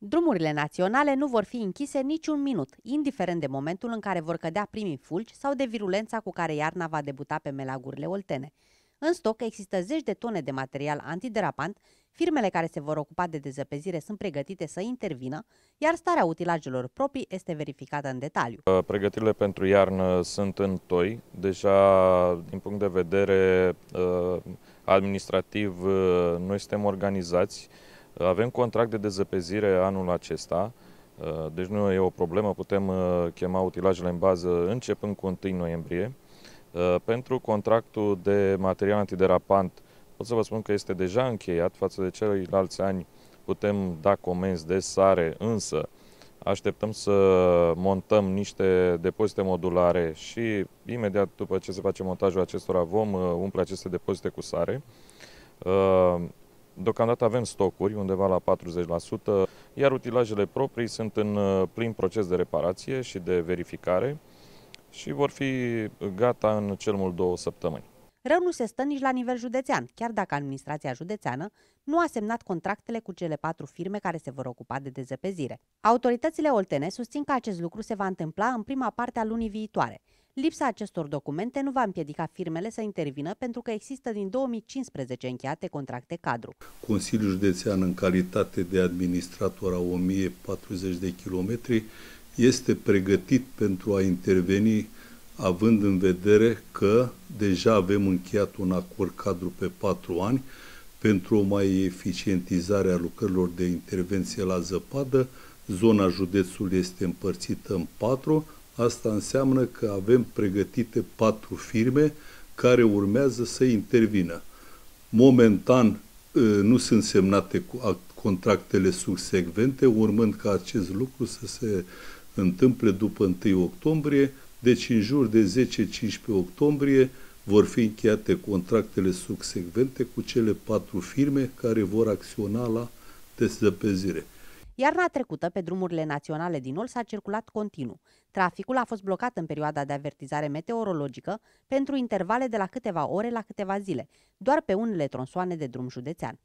Drumurile naționale nu vor fi închise niciun minut, indiferent de momentul în care vor cădea primii fulgi sau de virulența cu care iarna va debuta pe melagurile oltene. În stoc există zeci de tone de material antiderapant, firmele care se vor ocupa de dezăpezire sunt pregătite să intervină, iar starea utilajelor proprii este verificată în detaliu. Uh, pregătirile pentru iarnă sunt în toi, deja din punct de vedere uh, administrativ uh, noi suntem organizați, avem contract de dezăpezire anul acesta, uh, deci nu e o problemă, putem uh, chema utilajele în bază începând cu 1 noiembrie. Uh, pentru contractul de material antiderapant pot să vă spun că este deja încheiat față de ceilalți ani putem da comenzi de sare, însă așteptăm să montăm niște depozite modulare și imediat după ce se face montajul acestora vom umple aceste depozite cu sare. Deocamdată avem stocuri undeva la 40%, iar utilajele proprii sunt în uh, plin proces de reparație și de verificare și vor fi gata în cel mult două săptămâni. Rău nu se stă nici la nivel județean, chiar dacă administrația județeană nu a semnat contractele cu cele patru firme care se vor ocupa de dezăpezire. Autoritățile oltene susțin că acest lucru se va întâmpla în prima parte a lunii viitoare. Lipsa acestor documente nu va împiedica firmele să intervină pentru că există din 2015 încheiate contracte cadru. Consiliul Județean, în calitate de administrator a 1040 de kilometri, este pregătit pentru a interveni având în vedere că deja avem încheiat un acord cadru pe patru ani pentru o mai eficientizare a lucrărilor de intervenție la zăpadă. Zona județului este împărțită în patru. Asta înseamnă că avem pregătite patru firme care urmează să intervină. Momentan ă, nu sunt semnate cu contractele subsecvente, urmând ca acest lucru să se întâmple după 1 octombrie, deci în jur de 10-15 octombrie vor fi încheiate contractele subsecvente cu cele patru firme care vor acționa la dezăpezire. Iarna trecută, pe drumurile naționale din Ol s-a circulat continuu. Traficul a fost blocat în perioada de avertizare meteorologică pentru intervale de la câteva ore la câteva zile, doar pe unele tronsoane de drum județean.